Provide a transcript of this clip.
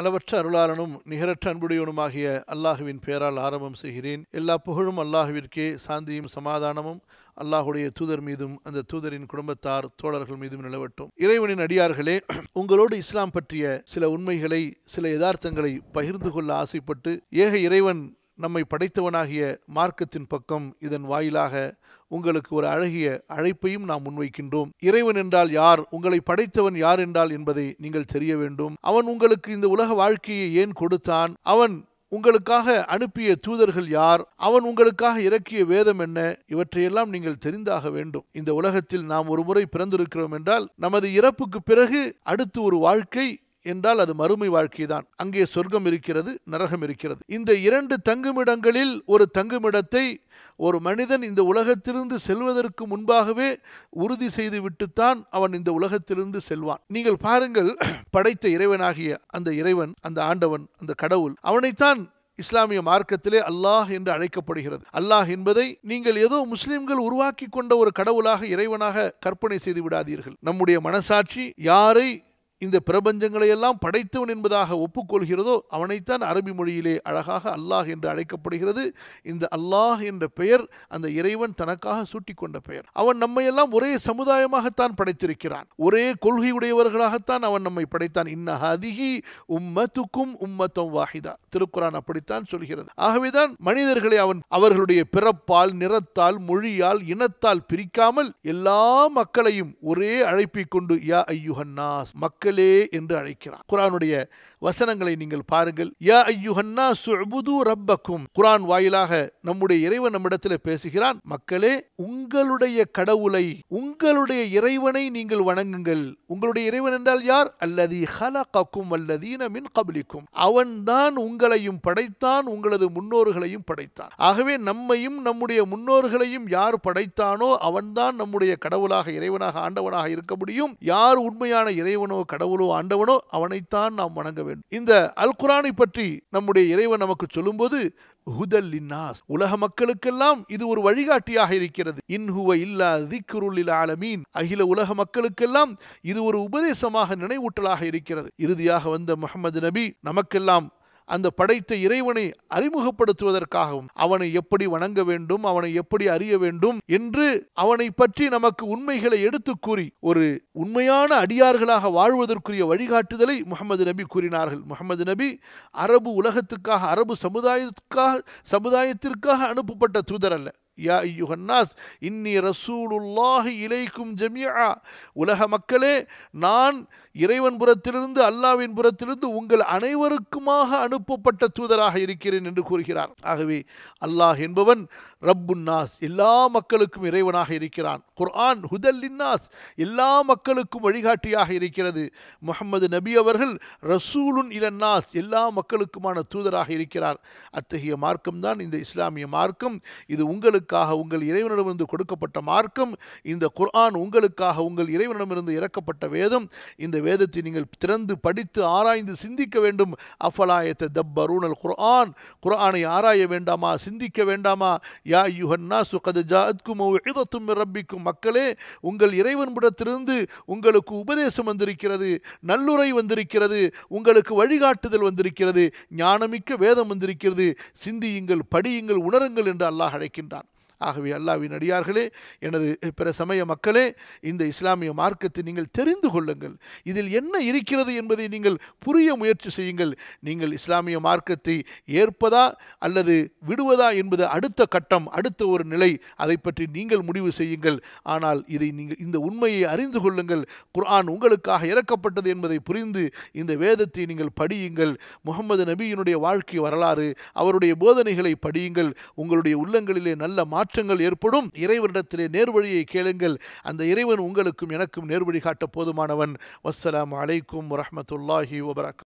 அளவற்ற அருளாளனும் நிகரற்ற அன்புடையவனுமாகிய அல்லாஹுவின் பெயரால் ஆரம்பம் செய்கிறேன் எல்லா புகழும் அல்லாஹுவிற்கே சாந்தியும் சமாதானமும் அல்லாஹுடைய தூதர் மீதும் அந்த தூதரின் குடும்பத்தார் தோழர்கள் மீதும் நிலவட்டும் இறைவனின் அடியார்களே உங்களோடு இஸ்லாம் பற்றிய சில உண்மைகளை சில யதார்த்தங்களை பகிர்ந்து கொள்ள ஆசைப்பட்டு ஏக இறைவன் நம்மை படைத்தவனாகிய மார்க்கத்தின் பக்கம் இதன் வாயிலாக உங்களுக்கு ஒரு அழகிய அழைப்பையும் நாம் முன்வைக்கின்றோம் இறைவன் என்றால் யார் உங்களை படைத்தவன் யார் என்றால் என்பதை நீங்கள் தெரிய வேண்டும் அவன் உங்களுக்கு இந்த உலக வாழ்க்கையை ஏன் கொடுத்தான் அவன் உங்களுக்காக அனுப்பிய தூதர்கள் யார் அவன் உங்களுக்காக இறக்கிய வேதம் என்ன இவற்றையெல்லாம் நீங்கள் தெரிந்தாக வேண்டும் இந்த உலகத்தில் நாம் ஒரு முறை பிறந்திருக்கிறோம் என்றால் நமது இறப்புக்கு பிறகு அடுத்து ஒரு வாழ்க்கை என்றால் அது மறுமை வாழ்க்கைதான் அங்கே சொர்க்கம் இருக்கிறது நரகம் இருக்கிறது இந்த இரண்டு தங்குமிடங்களில் ஒரு தங்குமிடத்தை ஒரு மனிதன் இந்த உலகத்திலிருந்து செல்வதற்கு முன்பாகவே உறுதி செய்து விட்டுத்தான் அவன் இந்த உலகத்திலிருந்து செல்வான் நீங்கள் பாருங்கள் படைத்த இறைவனாகிய அந்த இறைவன் அந்த ஆண்டவன் அந்த கடவுள் அவனைத்தான் இஸ்லாமிய மார்க்கத்திலே அல்லாஹ் என்று அழைக்கப்படுகிறது அல்லாஹ் என்பதை நீங்கள் ஏதோ முஸ்லிம்கள் உருவாக்கி கொண்ட ஒரு கடவுளாக இறைவனாக கற்பனை செய்து விடாதீர்கள் நம்முடைய மனசாட்சி யாரை இந்த பிரபஞ்சங்களையெல்லாம் படைத்தவன் என்பதாக ஒப்புக்கொள்கிறதோ அவனைத்தான் அரபி மொழியிலே அழகாக அல்லாஹ் என்று அழைக்கப்படுகிறது இந்த அல்லாஹ் என்ற பெயர் அந்த இறைவன் தனக்காக சூட்டிக்கொண்ட பெயர் அவன் நம்மையெல்லாம் ஒரே சமுதாயமாகத்தான் படைத்திருக்கிறான் ஒரே கொள்கை உடையவர்களாகத்தான் அவன் நம்மை படைத்தான் இன்ன அதிகி உம்மத்துக்கும் உம்மத்தம் வாஹிதா திருக்குறான் அப்படித்தான் சொல்கிறது ஆகவேதான் மனிதர்களை அவன் அவர்களுடைய பிறப்பால் நிறத்தால் மொழியால் இனத்தால் பிரிக்காமல் எல்லா மக்களையும் ஒரே அழைப்பை கொண்டு யா ஐயுஹன்னாஸ் மக்கள் மக்களே என்று அழைக்கிறார் குரானுடைய வசனங்களை நீங்கள் பாருங்கள் யா ஐயுஹன்னா சுபுது ரப்பக்கும் குரான் வாயிலாக நம்முடைய இறைவன் நம்மிடத்தில் பேசுகிறான் மக்களே உங்களுடைய கடவுளை உங்களுடைய இறைவனை நீங்கள் வணங்குங்கள் உங்களுடைய இறைவன் என்றால் யார் அல்லது ஹலகக்கும் அல்லதீன மின் கபலிக்கும் அவன்தான் உங்களையும் படைத்தான் உங்களது முன்னோர்களையும் படைத்தான் ஆகவே நம்மையும் நம்முடைய முன்னோர்களையும் யார் படைத்தானோ அவன்தான் நம்முடைய கடவுளாக இறைவனாக ஆண்டவனாக இருக்க முடியும் யார் உண்மையான இறைவனோ கடவுளோ ஆண்டவனோ அவனைத்தான் நாம் வணங்க வேண்டும் இந்த அல் குரானை பற்றி நம்முடைய இறைவன் நமக்கு சொல்லும்போது ஹுதல் இன்னாஸ் உலக மக்களுக்கெல்லாம் இது ஒரு வழிகாட்டியாக இருக்கிறது இன்ஹுவ இல்லா திக்ருலில் ஆலமீன் அகில உலக மக்களுக்கெல்லாம் இது ஒரு உபதேசமாக நினைவூட்டலாக இருக்கிறது இறுதியாக வந்த முகமது நபி நமக்கெல்லாம் அந்த படைத்த இறைவனை அறிமுகப்படுத்துவதற்காகவும் அவனை எப்படி வணங்க வேண்டும் அவனை எப்படி அறிய வேண்டும் என்று அவனை பற்றி நமக்கு உண்மைகளை எடுத்து கூறி ஒரு உண்மையான அடியார்களாக வாழ்வதற்குரிய வழிகாட்டுதலை முகமது நபி கூறினார்கள் முகமது நபி அரபு உலகத்துக்காக அரபு சமுதாயத்துக்காக சமுதாயத்திற்காக அனுப்பப்பட்ட தூதர் அல்ல யா ஐயுஹன்னாஸ் இன்னி ரசூலுல்லாஹி இலைக்கும் ஜமியா உலக மக்களே நான் இறைவன் புறத்திலிருந்து அல்லாவின் புறத்திலிருந்து உங்கள் அனைவருக்குமாக அனுப்பப்பட்ட தூதராக இருக்கிறேன் என்று கூறுகிறார் ஆகவே அல்லாஹ் என்பவன் ரப்புன்னாஸ் எல்லா மக்களுக்கும் இறைவனாக இருக்கிறான் குர்ஆன் ஹுதல்லின்னாஸ் எல்லா மக்களுக்கும் வழிகாட்டியாக இருக்கிறது முகமது நபி அவர்கள் ரசூலுன் இலன்னாஸ் எல்லா மக்களுக்குமான தூதராக இருக்கிறார் அத்தகைய மார்க்கம்தான் இந்த இஸ்லாமிய மார்க்கம் இது உங்களுக்கு உங்களுக்காக உங்கள் இறைவனிடமிருந்து கொடுக்கப்பட்ட மார்க்கம் இந்த குர்ஆன் உங்களுக்காக உங்கள் இறைவனிடமிருந்து இறக்கப்பட்ட வேதம் இந்த வேதத்தை நீங்கள் திறந்து படித்து ஆராய்ந்து சிந்திக்க வேண்டும் அஃபலாயத்தை தப்பரூனல் குர்ஆன் குர்ஆனை ஆராய வேண்டாமா சிந்திக்க வேண்டாமா யா யுஹன்னா சுகது ஜாத்கும் எழுதத்தும் ரப்பிக்கும் மக்களே உங்கள் இறைவன்புடத்திலிருந்து உங்களுக்கு உபதேசம் வந்திருக்கிறது நல்லுரை வந்திருக்கிறது உங்களுக்கு வழிகாட்டுதல் வந்திருக்கிறது ஞானமிக்க வேதம் வந்திருக்கிறது சிந்தியுங்கள் படியுங்கள் உணருங்கள் என்று அல்லாஹ் அழைக்கின்றான் ஆகவே அல்லாவின் அடியார்களே எனது பிற சமய மக்களே இந்த இஸ்லாமிய மார்க்கத்தை நீங்கள் தெரிந்து கொள்ளுங்கள் இதில் என்ன இருக்கிறது என்பதை நீங்கள் புரிய முயற்சி செய்யுங்கள் நீங்கள் இஸ்லாமிய மார்க்கத்தை ஏற்பதா அல்லது விடுவதா என்பது அடுத்த கட்டம் அடுத்த ஒரு நிலை அதை பற்றி நீங்கள் முடிவு செய்யுங்கள் ஆனால் இதை நீங்கள் இந்த உண்மையை அறிந்து கொள்ளுங்கள் குர்ஆன் உங்களுக்காக இறக்கப்பட்டது என்பதை புரிந்து இந்த வேதத்தை நீங்கள் படியுங்கள் முகமது நபியினுடைய வாழ்க்கை வரலாறு அவருடைய போதனைகளை படியுங்கள் உங்களுடைய உள்ளங்களிலே நல்ல மாற்றம் மாற்றங்கள் ஏற்படும் இறைவனிடத்திலே நேர்வழியை கேளுங்கள் அந்த இறைவன் உங்களுக்கும் எனக்கும் நேர்வழி காட்ட போதுமானவன் வசலாம் அலைக்கும் வரமத்துல்லாஹி வபரக்